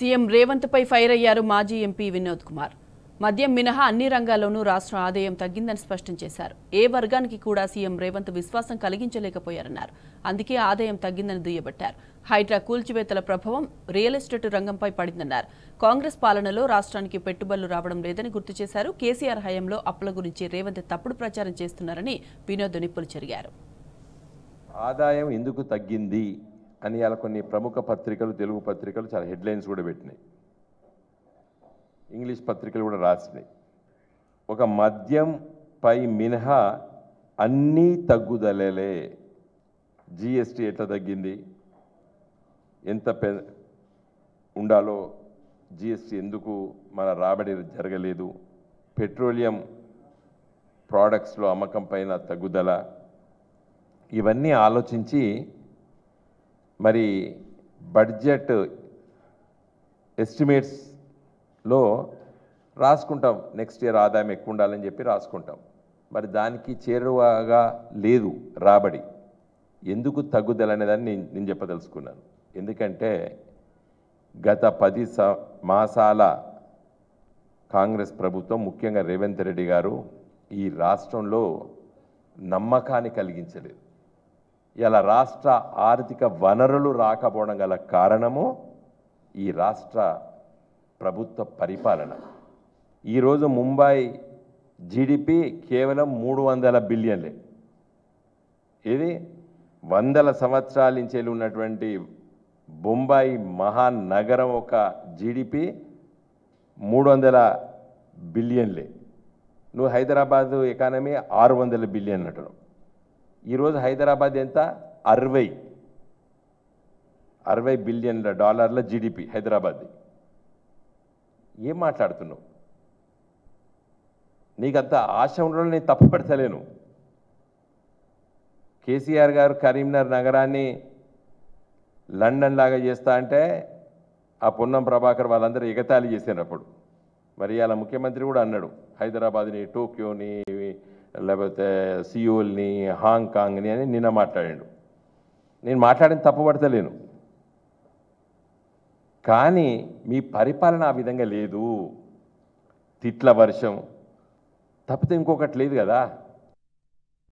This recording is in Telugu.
సీఎం రేవంత్ పై ఫైర్ అయ్యారు మాజీ ఎంపీ వినోద్ కుమార్ మద్యం మినహా అన్ని రంగాల్లోనూ రాష్ట్ర ఆదాయం తగ్గిందని స్పష్టం చేశారు ఏ వర్గానికి కూడా సీఎం రేవంత్ విశ్వాసం కలిగించలేకపోయారన్నారు అందుకే ఆదాయం తగ్గిందని దుయ్యబట్టారు హైడ్రా కూల్చివేతల ప్రభావం రియల్ ఎస్టేట్ రంగంపై పడిందన్నారు కాంగ్రెస్ పాలనలో రాష్ట్రానికి పెట్టుబడులు రావడం లేదని గుర్తు చేశారు కేసీఆర్ హయాంలో అప్పుల గురించి రేవంత్ తప్పుడు ప్రచారం చేస్తున్నారని వినోద్ నిప్పులు జరిగారు ఆదాయం ఎందుకు తగ్గింది అని అలా కొన్ని ప్రముఖ పత్రికలు తెలుగు పత్రికలు చాలా హెడ్లైన్స్ కూడా పెట్టినాయి ఇంగ్లీష్ పత్రికలు కూడా రాసినాయి ఒక మద్యం పై మినహా అన్నీ తగ్గుదలలే జిఎస్టీ ఎట్లా తగ్గింది ఎంత పె ఉండాలో జిఎస్టీ ఎందుకు మన రాబడి జరగలేదు పెట్రోలియం ప్రోడక్ట్స్లో అమ్మకం పైన తగ్గుదల ఇవన్నీ ఆలోచించి మరి బడ్జెట్ ఎస్టిమేట్స్లో రాసుకుంటాం నెక్స్ట్ ఇయర్ ఆదాయం ఎక్కువ ఉండాలని చెప్పి రాసుకుంటాం మరి దానికి చేరువగా లేదు రాబడి ఎందుకు తగ్గుదల అనేదాన్ని నేను నేను చెప్పదలుచుకున్నాను ఎందుకంటే గత పది స మాసాల కాంగ్రెస్ ప్రభుత్వం ముఖ్యంగా రేవంత్ రెడ్డి గారు ఈ రాష్ట్రంలో నమ్మకాన్ని కలిగించలేదు ఇలా రాష్ట్ర ఆర్థిక వనరులు రాకపోవడం గల కారణము ఈ రాష్ట్ర ప్రభుత్వ పరిపాలన ఈరోజు ముంబై జిడిపి కేవలం మూడు వందల బిలియన్లే ఇది వందల సంవత్సరాల నుంచి ఉన్నటువంటి బొంబాయి మహానగరం ఒక జీడిపి మూడు వందల బిలియన్లే నువ్వు హైదరాబాదు ఎకానమీ ఆరు వందల బిలియన్ అంటున్నావు ఈరోజు హైదరాబాద్ ఎంత అరవై అరవై బిలియన్ల డాలర్ల జీడిపి హైదరాబాద్ ఏం మాట్లాడుతున్నావు నీకంత ఆశ ఉండడం నేను తప్పుపడతలేను కేసీఆర్ గారు కరీంనగర్ నగరాన్ని లండన్ లాగా చేస్తా అంటే ఆ పొన్నం ప్రభాకర్ వాళ్ళందరూ ఎగతాళి చేశారు అప్పుడు మరి అలా ముఖ్యమంత్రి కూడా అన్నాడు హైదరాబాద్ని టోక్యోని లేకపోతే సియోల్ని హాంకాంగ్ని అని నిన్న మాట్లాడాడు నేను మాట్లాడిన తప్పబడతలేను కానీ మీ పరిపాలన ఆ విధంగా లేదు తిట్ల వర్షం తప్పితే ఇంకొకటి లేదు కదా